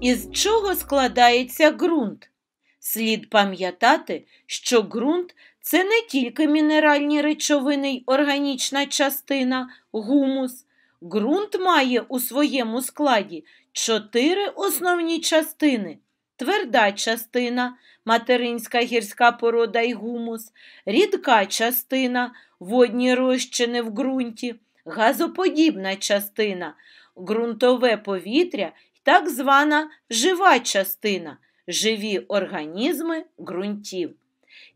Із чого складається ґрунт? Слід пам'ятати, що ґрунт це не тільки мінеральні речовини й органічна частина, гумус. Ґрунт має у своєму складі чотири основні частини: тверда частина, материнська гірська порода й гумус, рідка частина, водні розчини в ґрунті, газоподібна частина, ґрунтове повітря так звана жива частина, живі організми ґрунтів.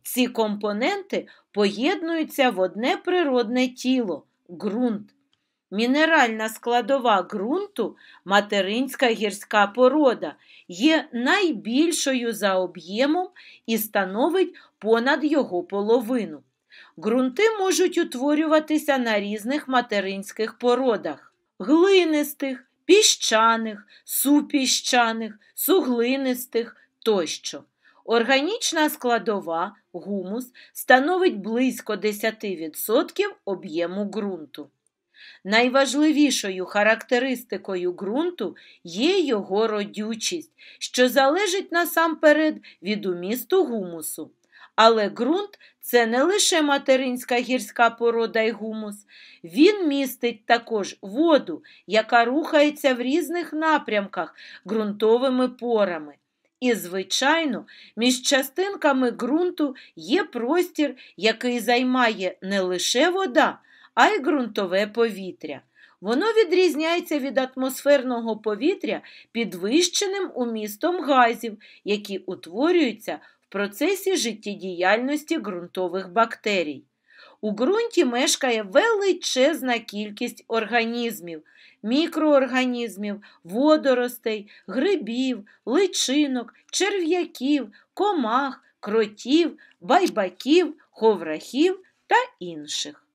Ці компоненти поєднуються в одне природне тіло ґрунт. Мінеральна складова ґрунту, материнська гірська порода, є найбільшою за об'ємом і становить понад його половину. Ґрунти можуть утворюватися на різних материнських породах глинистих, піщаних, супіщаних, суглинистих тощо. Органічна складова гумус становить близько 10% об'єму ґрунту. Найважливішою характеристикою ґрунту є його родючість, що залежить насамперед від умісту гумусу. Але ґрунт це не лише материнська гірська порода й гумус. Він містить також воду, яка рухається в різних напрямках ґрунтовими порами. І, звичайно, між частинками ґрунту є простір, який займає не лише вода, а й ґрунтове повітря. Воно відрізняється від атмосферного повітря підвищеним умістом газів, які утворюються в процесі життєдіяльності ґрунтових бактерій. У ґрунті мешкає величезна кількість організмів, мікроорганізмів, водоростей, грибів, личинок, черв'яків, комах, кротів, байбаків, ховрахів та інших.